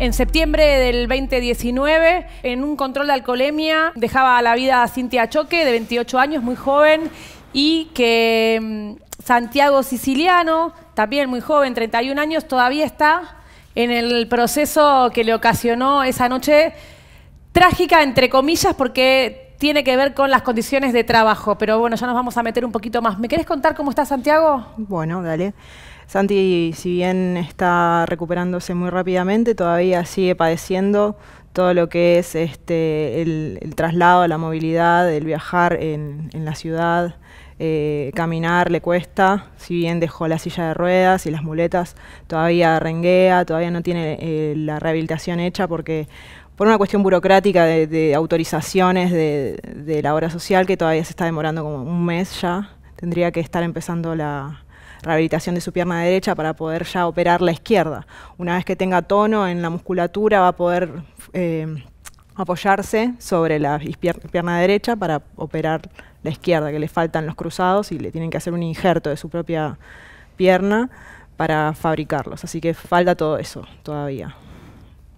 En septiembre del 2019, en un control de alcoholemia, dejaba la vida a Cintia Choque, de 28 años, muy joven, y que mm, Santiago Siciliano, también muy joven, 31 años, todavía está en el proceso que le ocasionó esa noche trágica, entre comillas, porque tiene que ver con las condiciones de trabajo. Pero bueno, ya nos vamos a meter un poquito más. ¿Me querés contar cómo está Santiago? Bueno, dale. Santi, si bien está recuperándose muy rápidamente, todavía sigue padeciendo todo lo que es este, el, traslado, la movilidad, el viajar en, la ciudad, eh, caminar le cuesta, si bien dejó la silla de ruedas y las muletas, todavía renguea, todavía no tiene eh, la rehabilitación hecha porque por una cuestión burocrática de, autorizaciones de, de, la obra social que todavía se está demorando como un mes ya, tendría que estar empezando la, rehabilitación de su pierna derecha para poder ya operar la izquierda. Una vez que tenga tono en la musculatura va a poder eh, apoyarse sobre la pierna derecha para operar la izquierda, que le faltan los cruzados y le tienen que hacer un injerto de su propia pierna para fabricarlos. Así que falta todo eso todavía.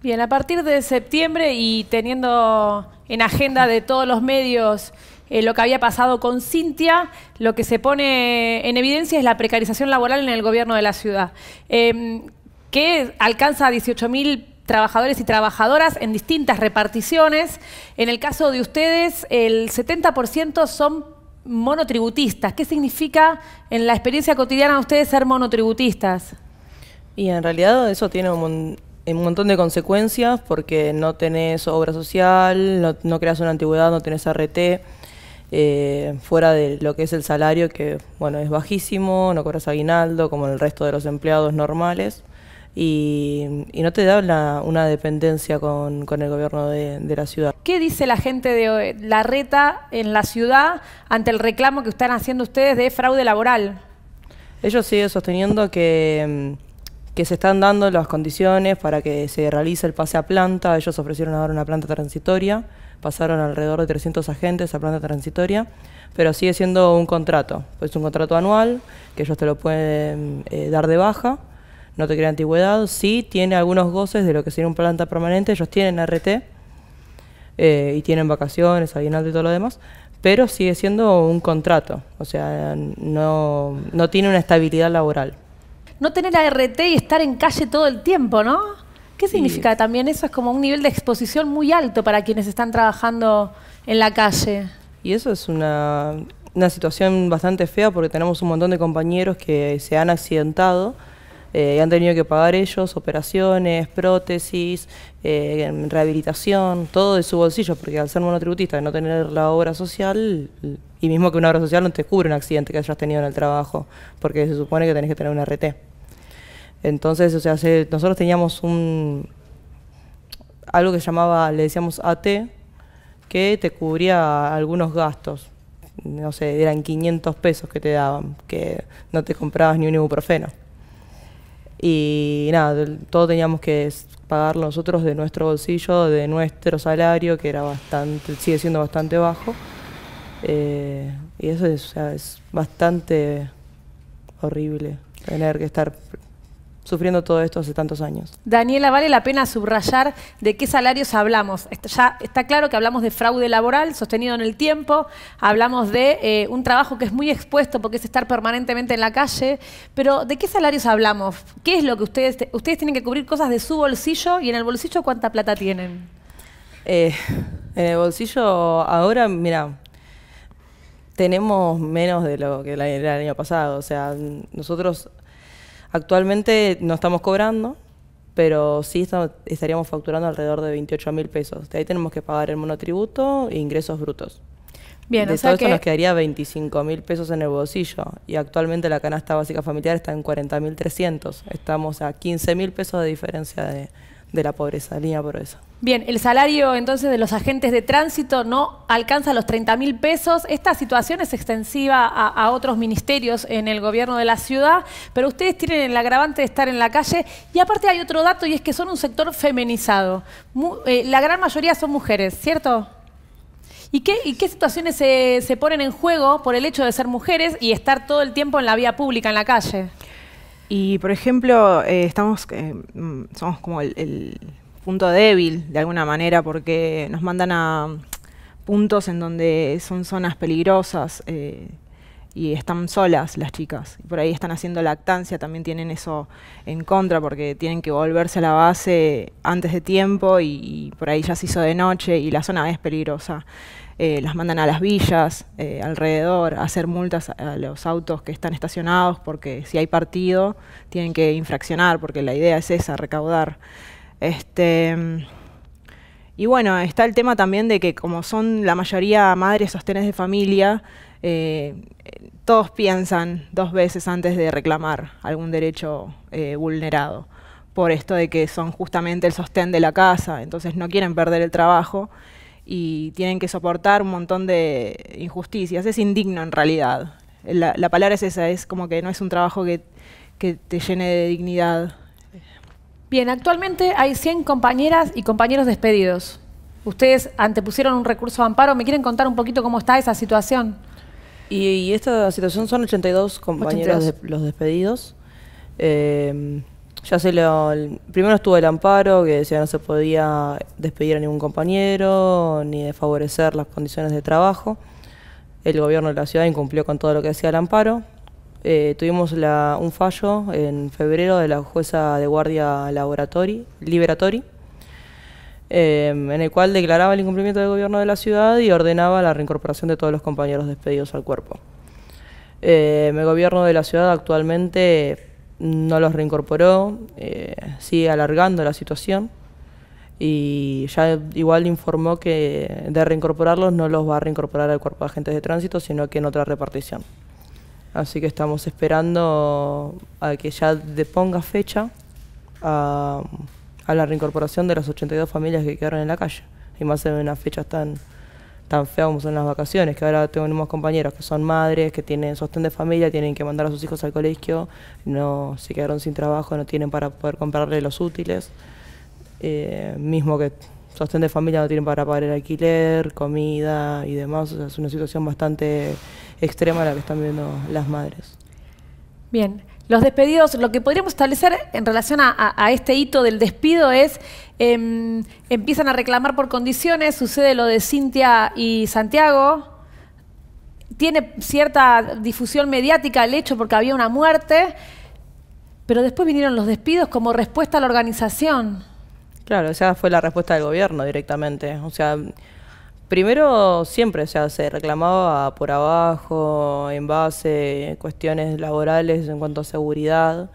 Bien, a partir de septiembre y teniendo en agenda de todos los medios eh, lo que había pasado con Cintia, lo que se pone en evidencia es la precarización laboral en el gobierno de la ciudad, em, que alcanza a 18.000 trabajadores y trabajadoras en distintas reparticiones. En el caso de ustedes, el 70% son monotributistas. ¿Qué significa en la experiencia cotidiana de ustedes ser monotributistas? Y en realidad eso tiene un, montón de consecuencias porque no tenés obra social, no, no creas una antigüedad, no tenés RT. Eh, fuera de lo que es el salario, que bueno, es bajísimo, no cobras aguinaldo como el resto de los empleados normales, y, no te da una dependencia con, el gobierno de, la ciudad. ¿Qué dice la gente de la reta en la ciudad ante el reclamo que están haciendo ustedes de fraude laboral? Ellos siguen sosteniendo que mm, que se están dando las condiciones para que se realice el pase a planta. Ellos ofrecieron ahora una planta transitoria pasaron alrededor de 300 agentes a planta transitoria, pero sigue siendo un contrato. Es un contrato anual que ellos te lo pueden eh, dar de baja, no te crea antigüedad. Sí tiene algunos goces de lo que sería un planta permanente, ellos tienen RT eh, y tienen vacaciones, aguinaldo y todo lo demás, pero sigue siendo un contrato, o sea, no, no tiene una estabilidad laboral. No tener ART y estar en calle todo el tiempo, ¿no? ¿Qué significa? También eso es como un nivel de exposición muy alto para quienes están trabajando en la calle. Y eso es una, situación bastante fea porque tenemos un montón de compañeros que se han accidentado. Eh, y han tenido que pagar ellos operaciones, prótesis, eh, rehabilitación, todo de su bolsillo, porque al ser monotributista, no tener la obra social, y mismo que una obra social no te cubre un accidente que hayas tenido en el trabajo, porque se supone que tenés que tener una RT. Entonces, o sea, nosotros teníamos un algo que llamaba, le decíamos AT, que te cubría algunos gastos. No sé, eran 500 pesos que te daban, que no te comprabas ni un ibuprofeno. Y nada, todo teníamos que pagar nosotros de nuestro bolsillo, de nuestro salario, que era bastante, sigue siendo bastante bajo. Eh, y eso es bastante horrible, tener que estar sufriendo todo esto hace tantos años. Daniela, vale la pena subrayar de qué salarios hablamos. Está, ya está claro que hablamos de fraude laboral sostenido en el tiempo, hablamos de eh, un trabajo que es muy expuesto porque es estar permanentemente en la calle, pero ¿de qué salarios hablamos? ¿Qué es lo que ustedes, ustedes tienen que cubrir cosas de su bolsillo y en el bolsillo cuánta plata tienen? Eh, en el bolsillo ahora, mira, tenemos menos de lo que el año pasado, o sea, nosotros Actualmente no estamos cobrando, pero sí estaríamos facturando alrededor de 28 mil pesos. De ahí tenemos que pagar el monotributo e ingresos brutos. Bien, de todo nos quedaría 25 mil pesos en el bolsillo y actualmente la canasta básica familiar está en 40 mil 300. Estamos a 15 mil pesos de diferencia de, de la pobreza, línea pobreza. Bien, el salario entonces de los agentes de tránsito no alcanza los 30 mil pesos. Esta situación es extensiva a, otros ministerios en el gobierno de la ciudad, pero ustedes tienen el agravante de estar en la calle. Y aparte hay otro dato y es que son un sector feminizado. Eh, la gran mayoría son mujeres, ¿cierto? ¿Y qué, situaciones se, ponen en juego por el hecho de ser mujeres y estar todo el tiempo en la vía pública, en la calle? Y por ejemplo, eh, estamos, eh, mm, somos como el, punto débil, de alguna manera, porque nos mandan a puntos en donde son zonas peligrosas eh, y están solas las chicas. Por ahí están haciendo lactancia, también tienen eso en contra porque tienen que volverse a la base antes de tiempo y, por ahí ya se hizo de noche y la zona es peligrosa. Eh, las mandan a las villas eh, alrededor, a hacer multas a los autos que están estacionados porque si hay partido tienen que infraccionar porque la idea es esa, recaudar. Este, y bueno, está el tema también de que como son la mayoría madres sostenes de familia, eh, todos piensan dos veces antes de reclamar algún derecho eh, vulnerado por esto de que son justamente el sostén de la casa, entonces no quieren perder el trabajo y tienen que soportar un montón de injusticias. Es indigno en realidad. La, palabra es esa, es como que no es un trabajo que te llene de dignidad. Bien, actualmente hay 100 compañeras y compañeros despedidos. Ustedes antepusieron un recurso de amparo. ¿Me quieren contar un poquito cómo está esa situación? Y, esta situación son 82 compañeros De, los despedidos. Eh, ya se lo, primero estuvo el amparo, que decía no se podía despedir a ningún compañero, ni desfavorecer las condiciones de trabajo. El gobierno de la ciudad incumplió con todo lo que decía el amparo. Eh, tuvimos un fallo en febrero de la jueza de guardia Liberatori, em, en el cual declaraba el incumplimiento del gobierno de la ciudad y ordenaba la reincorporación de todos los compañeros despedidos al cuerpo. Em, el gobierno de la ciudad actualmente no los reincorporó, eh, sigue alargando la situación y ya igual informó que de reincorporarlos no los va a reincorporar al cuerpo de agentes de tránsito, sino que en otra repartición. Así que estamos esperando a que ya deponga ponga fecha a, la reincorporación de las 82 familias que quedaron en la calle. Y más en unas fechas tan, tan feas como son las vacaciones, que ahora tengo unos compañeros que son madres, que tienen sostén de familia, tienen que mandar a sus hijos al colegio, no se quedaron sin trabajo, no tienen para poder comprarle los útiles. Eh, mismo que sostén de familia no tienen para pagar el alquiler, comida y demás. es una situación bastante extrema la que están viendo las madres. Bien. Los despedidos, lo que podríamos establecer en relación a, este hito del despido es, em, empiezan a reclamar por condiciones, sucede lo de Cintia y Santiago, tiene cierta difusión mediática el hecho porque había una muerte, pero después vinieron los despidos como respuesta a la organización. Claro, o sea, fue la respuesta del gobierno directamente. O sea, Primero siempre se hace, se reclamaba por abajo, en base a cuestiones laborales en cuanto a seguridad.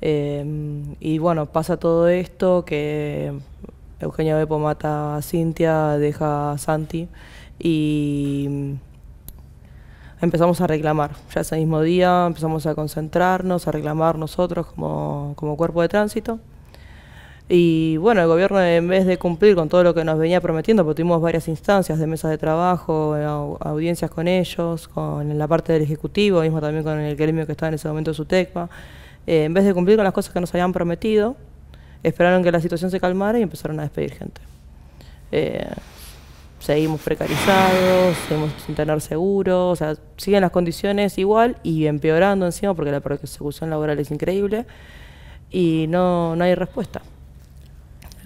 Em, y bueno, pasa todo esto que Eugenio Bepo mata a Cintia, deja a Santi y empezamos a reclamar. Ya ese mismo día empezamos a concentrarnos, a reclamar nosotros como cuerpo de tránsito. Y bueno, el gobierno en vez de cumplir con todo lo que nos venía prometiendo, porque tuvimos varias instancias de mesas de trabajo, eh, audiencias con ellos, con la parte del Ejecutivo, mismo también con el gremio que estaba en ese momento su eh, en vez de cumplir con las cosas que nos habían prometido, esperaron que la situación se calmara y empezaron a despedir gente. Eh, seguimos precarizados, seguimos sin tener seguro, o sea, siguen las condiciones igual y empeorando encima porque la persecución laboral es increíble y no, no hay respuesta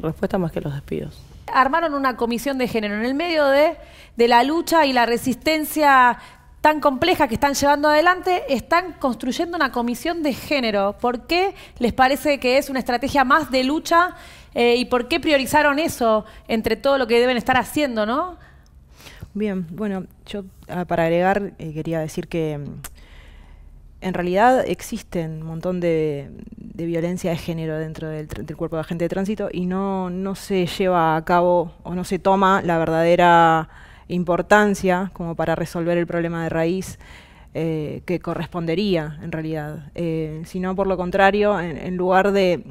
respuesta más que los despidos. Armaron una comisión de género en el medio de, la lucha y la resistencia tan compleja que están llevando adelante, están construyendo una comisión de género. ¿Por qué les parece que es una estrategia más de lucha eh, y por qué priorizaron eso entre todo lo que deben estar haciendo, no? Bien, bueno, yo ah, para agregar eh, quería decir que mm, en realidad existen un montón de, violencia de género dentro del, cuerpo de agente de tránsito y no, no se lleva a cabo o no se toma la verdadera importancia como para resolver el problema de raíz eh, que correspondería en realidad, eh, sino por lo contrario, en, lugar de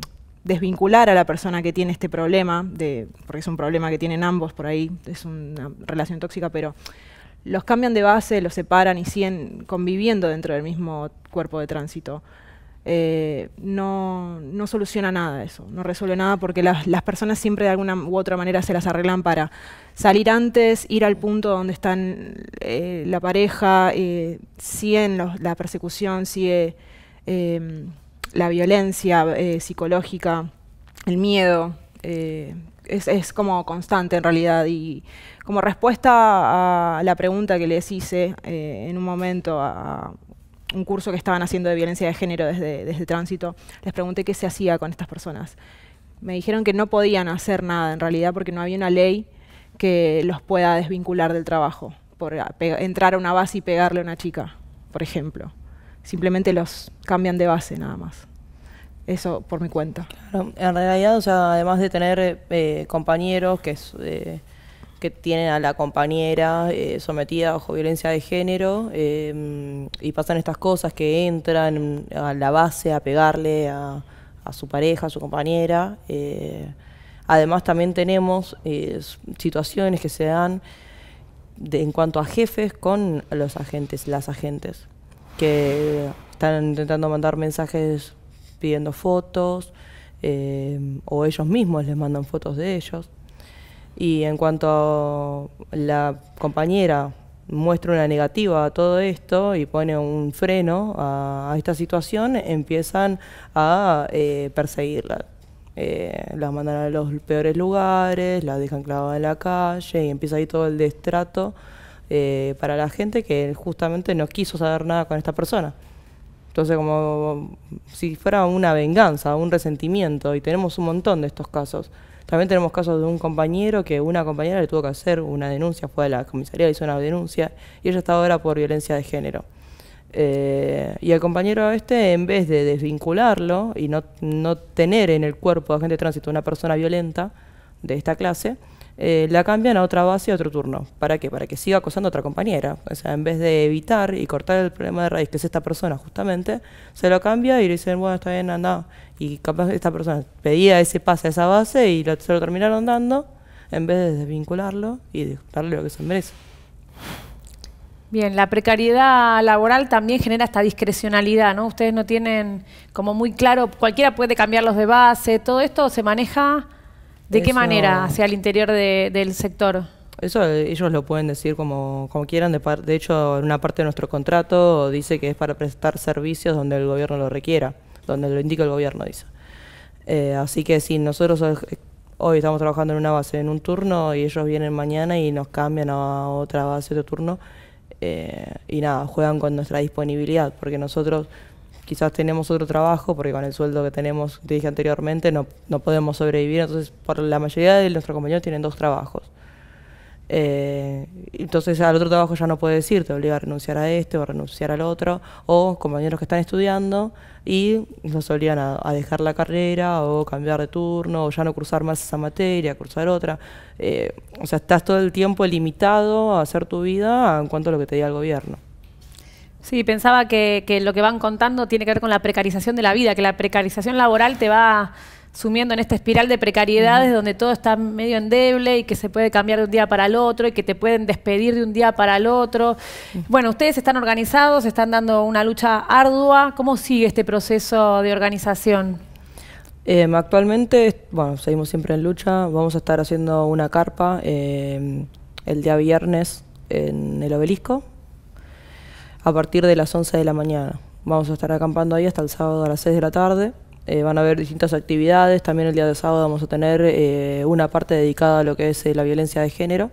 desvincular a la persona que tiene este problema, de, porque es un problema que tienen ambos por ahí, es una relación tóxica, pero los cambian de base, los separan y siguen conviviendo dentro del mismo cuerpo de tránsito. Eh, no, soluciona nada eso, no resuelve nada porque las, personas siempre de alguna u otra manera se las arreglan para salir antes, ir al punto donde están eh, la pareja, si eh, siguen la persecución, sigue la violencia psicológica, el miedo, es, como constante en realidad. Y como respuesta a la pregunta que les hice eh, en un momento a un curso que estaban haciendo de violencia de género desde, desde tránsito, les pregunté qué se hacía con estas personas. Me dijeron que no podían hacer nada en realidad porque no había una ley que los pueda desvincular del trabajo, por entrar a una base y pegarle a una chica, por ejemplo. Simplemente los cambian de base nada más eso por mi cuenta. En realidad, o sea, además de tener eh, compañeros que, eh, que tienen a la compañera eh, sometida bajo violencia de género y pasan estas cosas que entran a la base a pegarle a, su pareja, a su compañera. además también tenemos situaciones que se dan de, en cuanto a jefes con los agentes, las agentes, que están intentando mandar mensajes pidiendo fotos eh, o ellos mismos les mandan fotos de ellos. Y en cuanto la compañera muestra una negativa a todo esto y pone un freno a, esta situación, empiezan a eh, perseguirla. Eh, la mandan a los peores lugares, la dejan clavada en la calle y empieza ahí todo el destrato para la gente que justamente no quiso saber nada con esta persona. Entonces, como si fuera una venganza, un resentimiento, y tenemos un montón de estos casos. También tenemos casos de un compañero que una compañera le tuvo que hacer una denuncia, fue a la comisaría, hizo una denuncia, y ella estaba ahora por violencia de género. Eh, y el compañero este, en vez de desvincularlo y no, no tener en el cuerpo de agente de tránsito una persona violenta de esta clase, eh, la cambian a otra base a otro turno. ¿Para qué? Para que siga acosando a otra compañera. O sea, en vez de evitar y cortar el problema de raíz, que es esta persona justamente, se lo cambia y le dicen, bueno, está bien, anda. Y capaz esta persona pedía ese pase a esa base y se lo terminaron dando, en vez de desvincularlo y darle lo que se merece. Bien, la precariedad laboral también genera esta discrecionalidad, ¿no? Ustedes no tienen como muy claro, cualquiera puede cambiarlos de base, todo esto se maneja ¿De qué manera hacia el interior del sector? Eso eh, ellos lo pueden decir como, como quieran. De, de hecho, en una parte de nuestro contrato dice que es para prestar servicios donde el gobierno lo requiera, donde lo indica el gobierno, dice. Eh, así que si nosotros hoy estamos trabajando en una base, en un turno, y ellos vienen mañana y nos cambian a otra base, de turno, eh, y nada, juegan con nuestra disponibilidad, porque nosotros quizás tenemos otro trabajo, porque con el sueldo que tenemos, te dije anteriormente, no, no podemos sobrevivir. Entonces, por la mayoría de nuestros compañeros tienen dos trabajos. Eh, entonces al otro trabajo ya no puede decir te obliga a renunciar a este o a renunciar al otro, o compañeros que están estudiando y los obligan a, dejar la carrera o cambiar de turno o ya no cruzar más esa materia, cruzar otra. Eh, o sea, estás todo el tiempo limitado a hacer tu vida en cuanto a lo que te diga el gobierno. Sí, pensaba que, lo que van contando tiene que ver con la precarización de la vida, que la precarización laboral te va sumiendo en esta espiral de precariedades donde todo está medio endeble y que se puede cambiar de un día para el otro y que te pueden despedir de un día para el otro. Bueno, ustedes están organizados, están dando una lucha ardua. ¿Cómo sigue este proceso de organización? Em, actualmente, bueno, seguimos siempre en lucha. Vamos a estar haciendo una carpa em, el día viernes en el obelisco, a partir de las 11 de la mañana. Vamos a estar acampando ahí hasta el sábado a las 6 de la tarde. Eh, van a haber distintas actividades. También el día de sábado vamos a tener eh, una parte dedicada a lo que es eh, la violencia de género.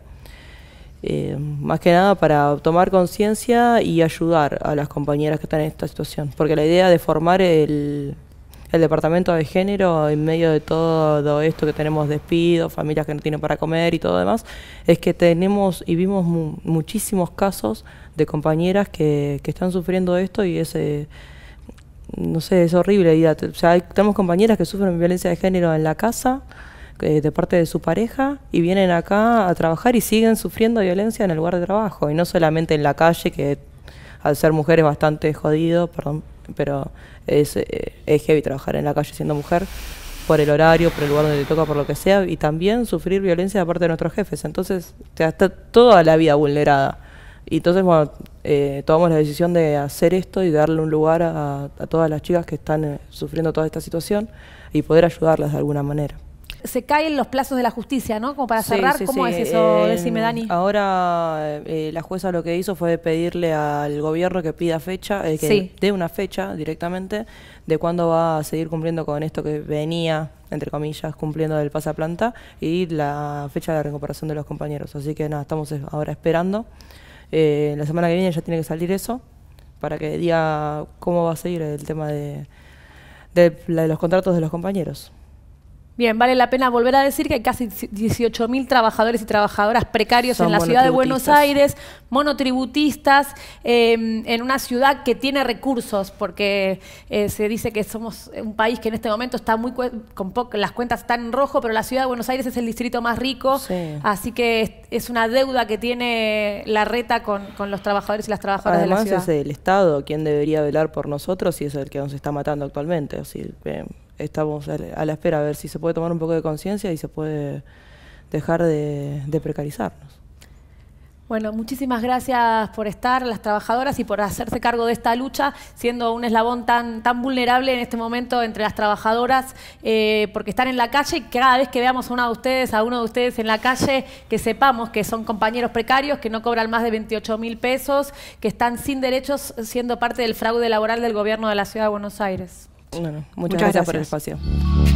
más que nada para tomar conciencia y ayudar a las compañeras que están en esta situación. Porque la idea de formar el, el departamento de género, en medio de todo esto que tenemos despidos, familias que no tienen para comer y todo demás, es que tenemos y vimos muchísimos casos de compañeras que, están sufriendo esto y ese eh, no sé, es horrible. o sea, tenemos compañeras que sufren violencia de género en la casa eh, de parte de su pareja y vienen acá a trabajar y siguen sufriendo violencia en el lugar de trabajo y no solamente en la calle que al ser mujeres bastante jodido, perdón, pero es, eh, es heavy trabajar en la calle siendo mujer por el horario, por el lugar donde te toca, por lo que sea, y también sufrir violencia de parte de nuestros jefes. Entonces, te está toda la vida vulnerada. Y entonces, bueno, eh, tomamos la decisión de hacer esto y darle un lugar a, todas las chicas que están eh, sufriendo toda esta situación y poder ayudarlas de alguna manera se caen los plazos de la justicia, ¿no? Como para cerrar, ¿cómo es eh, eso? Decime, Dani. Em, ahora eh, eh, la jueza lo que hizo fue pedirle al gobierno que pida fecha, que dé una fecha directamente de cuándo va a seguir cumpliendo con esto que venía, entre comillas, cumpliendo del planta y la fecha de la recuperación de los compañeros. Así que nada, estamos ahora esperando. la semana que viene ya tiene que salir eso para que diga cómo va a seguir el tema de, de los contratos de los compañeros. Bien, vale la pena volver a decir que hay casi 18.000 trabajadores y trabajadoras precarios en la ciudad de Buenos Aires, monotributistas, em, en una ciudad que tiene recursos, porque eh, se dice que somos un país que en este momento está muy con las cuentas están en rojo, pero la ciudad de Buenos Aires es el distrito más rico, así que es, una deuda que tiene la reta con, con los trabajadores y las trabajadoras de la ciudad. es el Estado quien debería velar por nosotros y es el que nos está matando actualmente. Así que, eh, estamos a la espera a ver si se puede tomar un poco de conciencia y se puede dejar de, precarizarnos. Bueno, muchísimas gracias por estar, las trabajadoras, y por hacerse cargo de esta lucha, siendo un eslabón tan, tan vulnerable en este momento entre las trabajadoras, eh, porque están en la calle, y cada vez que veamos a una de ustedes, a uno de ustedes en la calle, que sepamos que son compañeros precarios, que no cobran más de 28 mil pesos, que están sin derechos siendo parte del fraude laboral del gobierno de la Ciudad de Buenos Aires muchas, gracias por el espacio.